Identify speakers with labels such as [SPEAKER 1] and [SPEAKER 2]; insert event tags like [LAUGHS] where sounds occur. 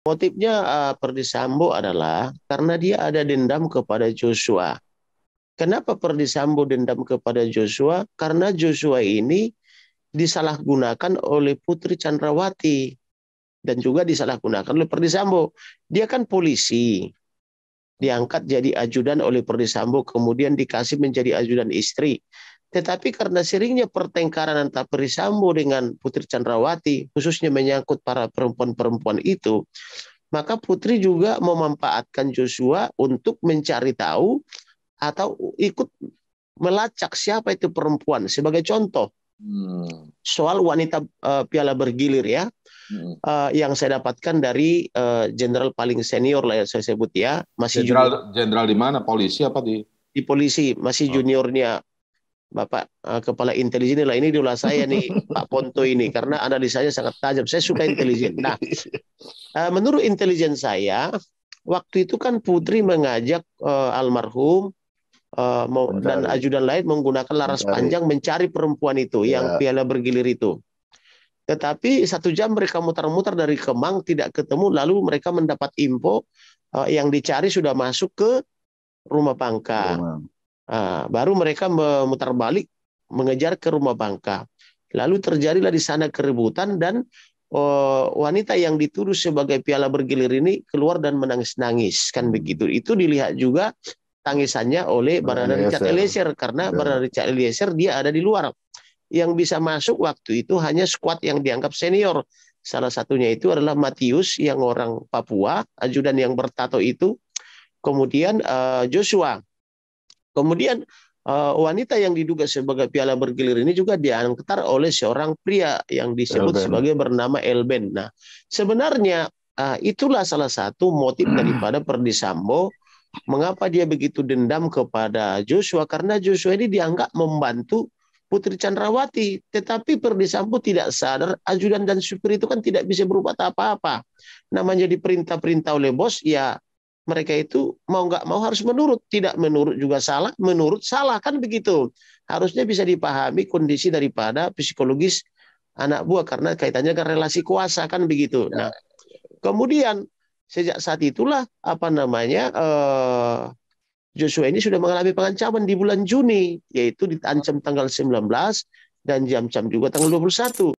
[SPEAKER 1] Motifnya uh, Perdisambo adalah karena dia ada dendam kepada Joshua. Kenapa Perdisambo dendam kepada Joshua? Karena Joshua ini disalahgunakan oleh Putri Chandrawati dan juga disalahgunakan oleh Perdisambo. Dia kan polisi, diangkat jadi ajudan oleh Perdisambo kemudian dikasih menjadi ajudan istri. Tetapi karena seringnya pertengkaran antara Perisambo dengan Putri Chandrawati, khususnya menyangkut para perempuan-perempuan itu, maka Putri juga memanfaatkan Joshua untuk mencari tahu atau ikut melacak siapa itu perempuan. Sebagai contoh, hmm. soal wanita uh, piala bergilir ya, uh, yang saya dapatkan dari eh, jenderal uh, paling senior lah yang saya sebut ya, masih jenderal jenderal di mana polisi apa di di polisi masih oh. juniornya Bapak uh, Kepala Intelijen lah ini diulas saya nih [LAUGHS] Pak Ponto ini karena analisanya sangat tajam. Saya suka intelijen. Nah, uh, [LAUGHS] menurut intelijen saya waktu itu kan Putri mengajak uh, almarhum uh, mau, dan ajudan lain menggunakan laras mencari. panjang mencari perempuan itu ya. yang piala bergilir itu. Tetapi satu jam mereka mutar-mutar dari Kemang tidak ketemu, lalu mereka mendapat info uh, yang dicari sudah masuk ke rumah Pangka. Rumah. Ah, baru mereka memutar balik mengejar ke rumah bangka. Lalu terjadilah di sana keributan dan oh, wanita yang dituduh sebagai piala bergilir ini keluar dan menangis-nangis kan begitu. Itu dilihat juga tangisannya oleh Barada Richard Eliezer karena ya. Barada Richard Eliezer dia ada di luar. Yang bisa masuk waktu itu hanya skuad yang dianggap senior. Salah satunya itu adalah Matius yang orang Papua, ajudan yang bertato itu. Kemudian uh, Joshua Kemudian eh, wanita yang diduga sebagai piala bergilir ini juga diangketar oleh seorang pria yang disebut Elben. sebagai bernama Elben. Nah, sebenarnya eh, itulah salah satu motif hmm. daripada Perdisambo mengapa dia begitu dendam kepada Joshua karena Joshua ini dianggap membantu Putri Chandrawati, tetapi Perdisambo tidak sadar ajudan dan supir itu kan tidak bisa berubah apa-apa. Namanya diperintah-perintah oleh bos, ya mereka itu mau nggak mau harus menurut, tidak menurut juga salah, menurut salah kan begitu. Harusnya bisa dipahami kondisi daripada psikologis anak buah karena kaitannya dengan relasi kuasa kan begitu. Ya. Nah, kemudian sejak saat itulah apa namanya eh, Joshua ini sudah mengalami pengancaman di bulan Juni yaitu ditancam tanggal 19 dan jam-jam juga tanggal 21.